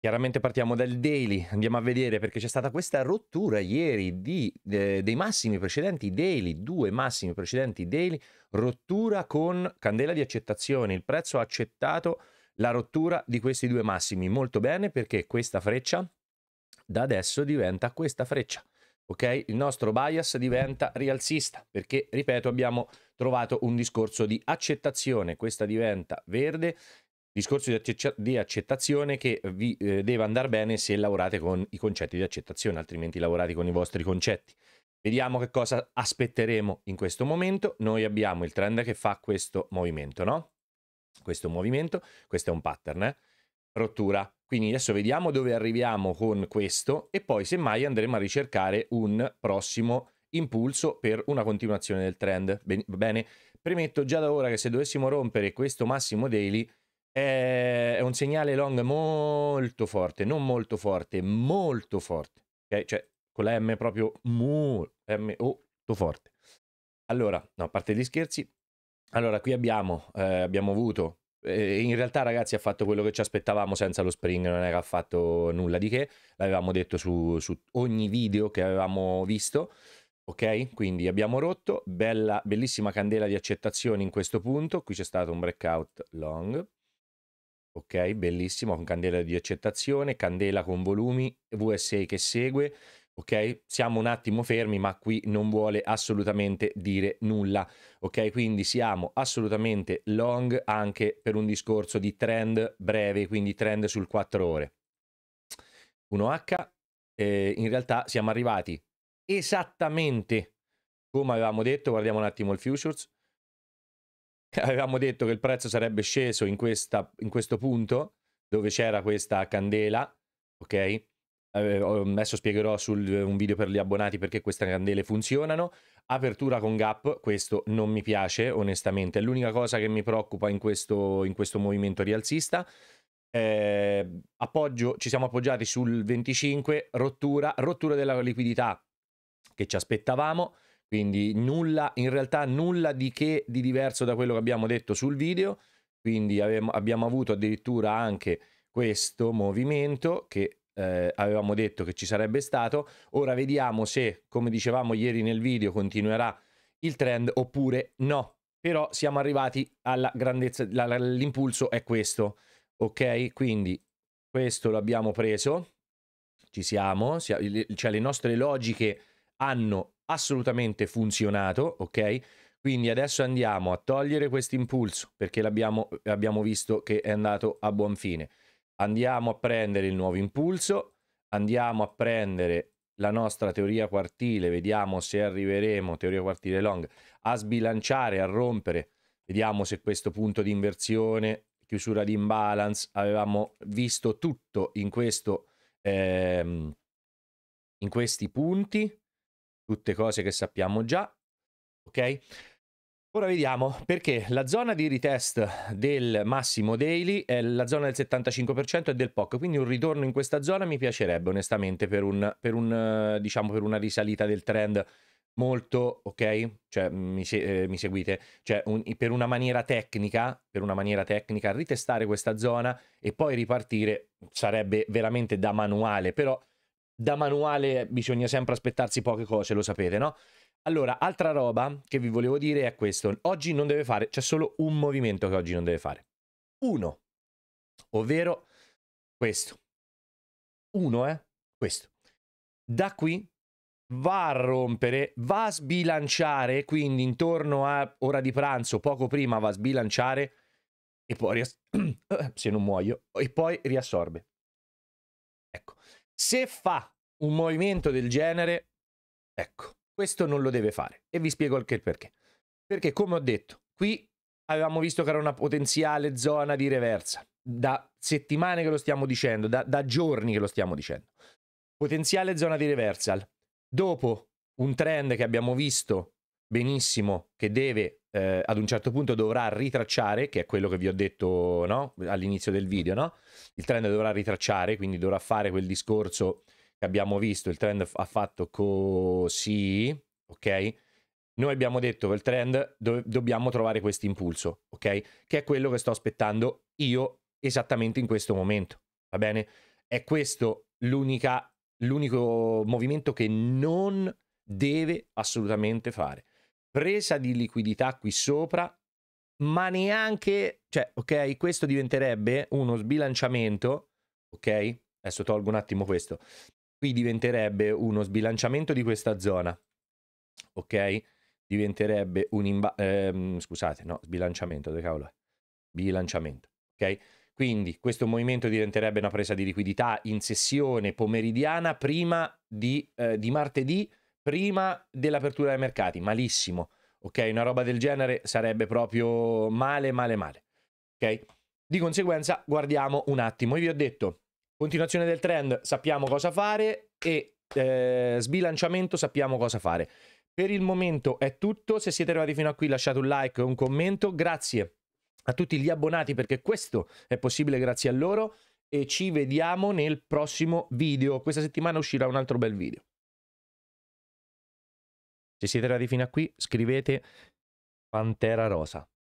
Chiaramente partiamo dal daily, andiamo a vedere perché c'è stata questa rottura ieri di, de, dei massimi precedenti daily, due massimi precedenti daily, rottura con candela di accettazione, il prezzo ha accettato la rottura di questi due massimi molto bene perché questa freccia da adesso diventa questa freccia, ok? Il nostro bias diventa rialzista perché, ripeto, abbiamo trovato un discorso di accettazione, questa diventa verde discorso di accettazione che vi eh, deve andare bene se lavorate con i concetti di accettazione, altrimenti lavorate con i vostri concetti. Vediamo che cosa aspetteremo in questo momento. Noi abbiamo il trend che fa questo movimento, no? Questo movimento, questo è un pattern, eh? rottura. Quindi adesso vediamo dove arriviamo con questo e poi semmai andremo a ricercare un prossimo impulso per una continuazione del trend. Bene, premetto già da ora che se dovessimo rompere questo massimo daily è un segnale long molto forte, non molto forte, molto forte, okay? cioè con la M proprio molto forte. Allora, no, a parte gli scherzi, allora qui abbiamo, eh, abbiamo avuto, eh, in realtà ragazzi ha fatto quello che ci aspettavamo senza lo spring, non è che ha fatto nulla di che, l'avevamo detto su, su ogni video che avevamo visto, ok? Quindi abbiamo rotto, bella, bellissima candela di accettazione in questo punto, qui c'è stato un breakout long, ok? Bellissimo, con candela di accettazione, candela con volumi, USA che segue, ok? Siamo un attimo fermi, ma qui non vuole assolutamente dire nulla, ok? Quindi siamo assolutamente long anche per un discorso di trend breve, quindi trend sul 4 ore. 1H, eh, in realtà siamo arrivati esattamente come avevamo detto, guardiamo un attimo il futures, avevamo detto che il prezzo sarebbe sceso in, questa, in questo punto dove c'era questa candela, ok? Eh, adesso spiegherò su un video per gli abbonati perché queste candele funzionano. Apertura con gap, questo non mi piace onestamente, è l'unica cosa che mi preoccupa in questo, in questo movimento rialzista. Eh, appoggio, ci siamo appoggiati sul 25, rottura, rottura della liquidità che ci aspettavamo quindi nulla, in realtà nulla di che di diverso da quello che abbiamo detto sul video, quindi abbiamo, abbiamo avuto addirittura anche questo movimento che eh, avevamo detto che ci sarebbe stato, ora vediamo se, come dicevamo ieri nel video, continuerà il trend oppure no, però siamo arrivati alla grandezza, l'impulso è questo, ok? Quindi questo lo abbiamo preso, ci siamo, cioè le nostre logiche hanno assolutamente funzionato, ok? Quindi adesso andiamo a togliere questo impulso perché l'abbiamo abbiamo visto che è andato a buon fine. Andiamo a prendere il nuovo impulso, andiamo a prendere la nostra teoria quartile, vediamo se arriveremo, teoria quartile long, a sbilanciare, a rompere, vediamo se questo punto di inversione, chiusura di imbalance, avevamo visto tutto in, questo, ehm, in questi punti tutte cose che sappiamo già, ok? Ora vediamo perché la zona di retest del massimo daily è la zona del 75% e del POC, quindi un ritorno in questa zona mi piacerebbe onestamente per, un, per, un, diciamo, per una risalita del trend molto, ok? Cioè, mi, eh, mi seguite? Cioè, un, per una maniera tecnica, per una maniera tecnica, ritestare questa zona e poi ripartire sarebbe veramente da manuale, però da manuale bisogna sempre aspettarsi poche cose, lo sapete, no? Allora, altra roba che vi volevo dire è questo. Oggi non deve fare, c'è solo un movimento che oggi non deve fare. Uno, ovvero questo. Uno, eh? Questo. Da qui va a rompere, va a sbilanciare, quindi intorno a ora di pranzo, poco prima va a sbilanciare e poi rias- se non muoio e poi riassorbe. Ecco, se fa un movimento del genere, ecco, questo non lo deve fare. E vi spiego anche il perché. Perché, come ho detto, qui avevamo visto che era una potenziale zona di reversa. Da settimane che lo stiamo dicendo, da, da giorni che lo stiamo dicendo. Potenziale zona di reversal. Dopo un trend che abbiamo visto benissimo che deve eh, ad un certo punto dovrà ritracciare, che è quello che vi ho detto no? all'inizio del video, no? il trend dovrà ritracciare, quindi dovrà fare quel discorso abbiamo visto, il trend ha fatto così, ok? Noi abbiamo detto che il trend do dobbiamo trovare questo impulso, ok? Che è quello che sto aspettando io esattamente in questo momento, va bene? È questo l'unico movimento che non deve assolutamente fare. Presa di liquidità qui sopra, ma neanche, cioè, ok, questo diventerebbe uno sbilanciamento, ok? Adesso tolgo un attimo questo qui diventerebbe uno sbilanciamento di questa zona, ok? Diventerebbe un imba- ehm, scusate, no, sbilanciamento, dove cavolo è? Bilanciamento, ok? Quindi questo movimento diventerebbe una presa di liquidità in sessione pomeridiana prima di, eh, di martedì, prima dell'apertura dei mercati, malissimo, ok? Una roba del genere sarebbe proprio male, male, male, ok? Di conseguenza guardiamo un attimo, io vi ho detto Continuazione del trend, sappiamo cosa fare e eh, sbilanciamento, sappiamo cosa fare. Per il momento è tutto, se siete arrivati fino a qui lasciate un like e un commento, grazie a tutti gli abbonati perché questo è possibile grazie a loro e ci vediamo nel prossimo video, questa settimana uscirà un altro bel video. Se siete arrivati fino a qui scrivete Pantera Rosa.